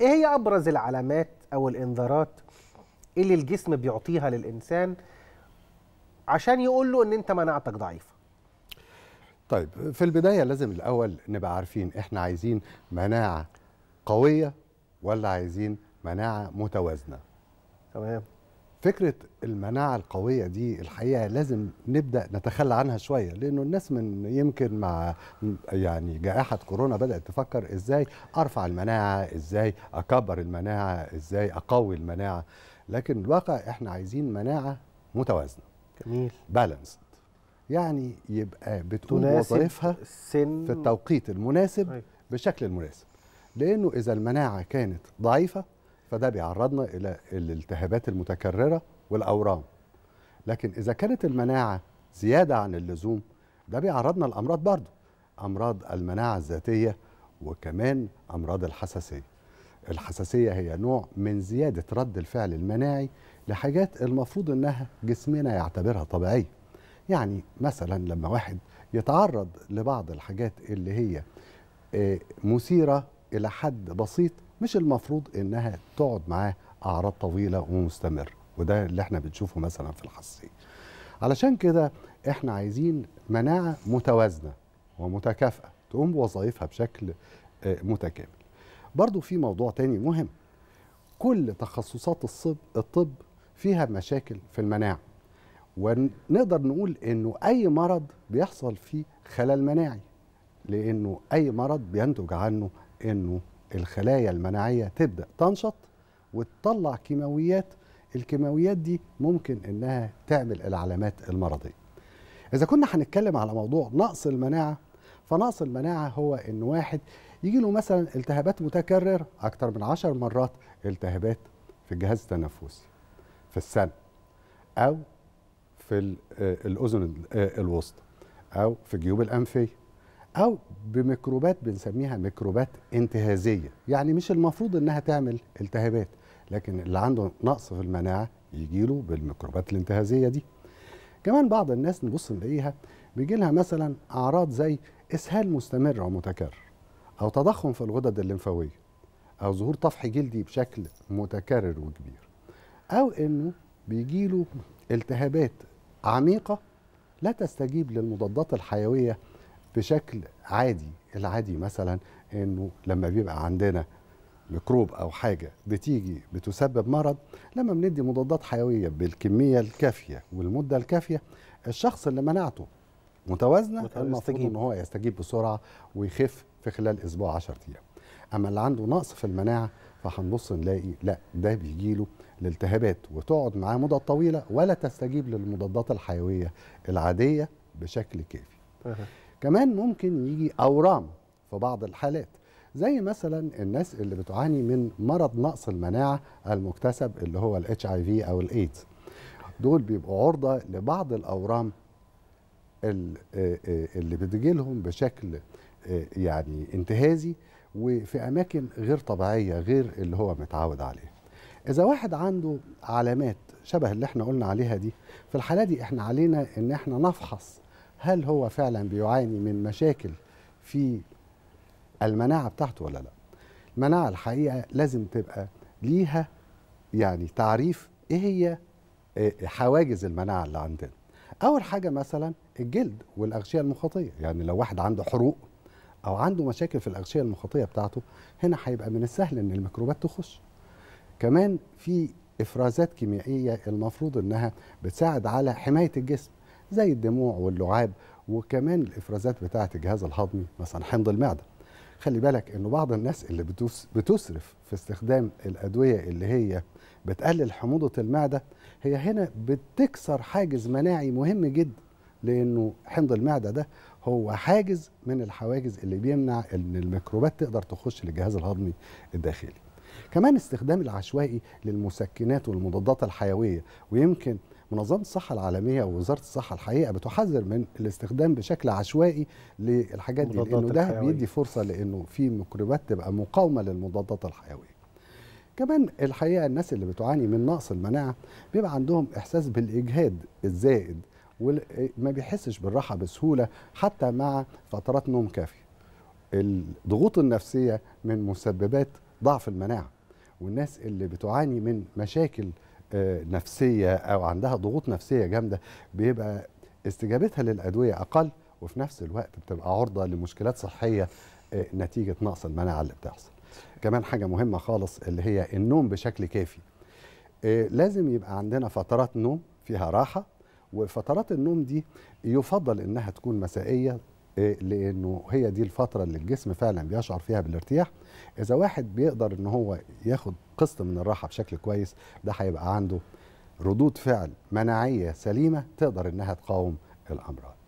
ايه هي ابرز العلامات او الانذارات اللي الجسم بيعطيها للانسان عشان يقول له ان انت مناعتك ضعيفه طيب في البدايه لازم الاول نبقى عارفين احنا عايزين مناعه قويه ولا عايزين مناعه متوازنه تمام فكره المناعه القويه دي الحقيقه لازم نبدا نتخلى عنها شويه لانه الناس من يمكن مع يعني جائحه كورونا بدات تفكر ازاي ارفع المناعه ازاي اكبر المناعه ازاي اقوي المناعه لكن الواقع احنا عايزين مناعه متوازنه جميل بالانسد يعني يبقى بتكون وظائفها في التوقيت المناسب أي. طيب. بشكل المناسب لانه اذا المناعه كانت ضعيفه فده بيعرضنا الى الالتهابات المتكرره والاورام لكن اذا كانت المناعه زياده عن اللزوم ده بيعرضنا لامراض برضه امراض المناعه الذاتيه وكمان امراض الحساسيه الحساسيه هي نوع من زياده رد الفعل المناعي لحاجات المفروض انها جسمنا يعتبرها طبيعيه يعني مثلا لما واحد يتعرض لبعض الحاجات اللي هي آه، مثيره الى حد بسيط مش المفروض انها تقعد معاه اعراض طويله ومستمره وده اللي احنا بنشوفه مثلا في الحصين علشان كده احنا عايزين مناعه متوازنه ومتكافئه تقوم بوظائفها بشكل آه، متكامل برضو في موضوع تاني مهم كل تخصصات الصب الطب فيها مشاكل في المناعه ونقدر نقول انه اي مرض بيحصل فيه خلل مناعي لانه اي مرض بينتج عنه انه الخلايا المناعيه تبدا تنشط وتطلع كيماويات الكيماويات دي ممكن انها تعمل العلامات المرضيه اذا كنا هنتكلم على موضوع نقص المناعه فنقص المناعه هو ان واحد يجي له مثلا التهابات متكرره اكتر من عشر مرات التهابات في الجهاز التنفسي في السن او في آه، الاذن آه، الوسطى او في الجيوب الانفيه او بميكروبات بنسميها ميكروبات انتهازيه يعني مش المفروض انها تعمل التهابات لكن اللي عنده نقص في المناعه يجيله بالميكروبات الانتهازيه دي كمان بعض الناس نبص نلاقيها بيجي لها مثلا اعراض زي اسهال مستمر ومتكرر او تضخم في الغدد الليمفاويه او ظهور طفح جلدي بشكل متكرر وكبير او انه بيجيله التهابات عميقه لا تستجيب للمضادات الحيويه بشكل عادي العادي مثلا انه لما بيبقى عندنا ميكروب او حاجه بتيجي بتسبب مرض لما بندي مضادات حيويه بالكميه الكافيه والمده الكافيه الشخص اللي مناعته متوازنه المفروض ان هو يستجيب بسرعه ويخف في خلال اسبوع 10 ايام اما اللي عنده نقص في المناعه فهنبص نلاقي لا ده بيجيله الالتهابات وتقعد معاه مده طويله ولا تستجيب للمضادات الحيويه العاديه بشكل كافي كمان ممكن يجي أورام في بعض الحالات زي مثلا الناس اللي بتعاني من مرض نقص المناعة المكتسب اللي هو الاتش اي في أو الإيدز دول بيبقوا عرضة لبعض الأورام آه، آه، اللي بتجيلهم بشكل آه، يعني انتهازي وفي أماكن غير طبيعية غير اللي هو متعود عليه إذا واحد عنده علامات شبه اللي احنا قلنا عليها دي في الحالة دي احنا علينا ان احنا نفحص هل هو فعلا بيعاني من مشاكل في المناعه بتاعته ولا لا المناعه الحقيقه لازم تبقى ليها يعني تعريف ايه هي آه، حواجز المناعه اللي عندنا اول حاجه مثلا الجلد والاغشيه المخاطيه يعني لو واحد عنده حروق او عنده مشاكل في الاغشيه المخاطيه بتاعته هنا هيبقى من السهل ان الميكروبات تخش كمان في افرازات كيميائيه المفروض انها بتساعد على حمايه الجسم زي الدموع واللعاب وكمان الافرازات بتاعه الجهاز الهضمي مثلا حمض المعده خلي بالك انه بعض الناس اللي بتسرف في استخدام الادويه اللي هي بتقلل حموضه المعده هي هنا بتكسر حاجز مناعي مهم جدا لانه حمض المعده ده هو حاجز من الحواجز اللي بيمنع ان الميكروبات تقدر تخش للجهاز الهضمي الداخلي كمان استخدام العشوائي للمسكنات والمضادات الحيويه ويمكن منظمه الصحه العالميه ووزاره الصحه الحقيقه بتحذر من الاستخدام بشكل عشوائي للحاجات دي لانه ده الحيوية. بيدي فرصه لانه في ميكروبات تبقى مقاومه للمضادات الحيويه كمان الحقيقه الناس اللي بتعاني من نقص المناعه بيبقى عندهم احساس بالاجهاد الزائد وما بيحسش بالراحه بسهوله حتى مع فترات نوم كافيه الضغوط النفسيه من مسببات ضعف المناعه والناس اللي بتعاني من مشاكل نفسيه او عندها ضغوط نفسيه جامده بيبقى استجابتها للادويه اقل وفي نفس الوقت بتبقى عرضه لمشكلات صحيه آه، نتيجه نقص المناعه اللي بتحصل. كمان حاجه مهمه خالص اللي هي النوم بشكل كافي. آه، لازم يبقى عندنا فترات نوم فيها راحه وفترات النوم دي يفضل انها تكون مسائيه إيه؟ لانه هي دي الفتره اللي الجسم فعلا بيشعر فيها بالارتياح اذا واحد بيقدر ان هو ياخد قسط من الراحه بشكل كويس ده هيبقى عنده ردود فعل مناعيه سليمه تقدر انها تقاوم الامراض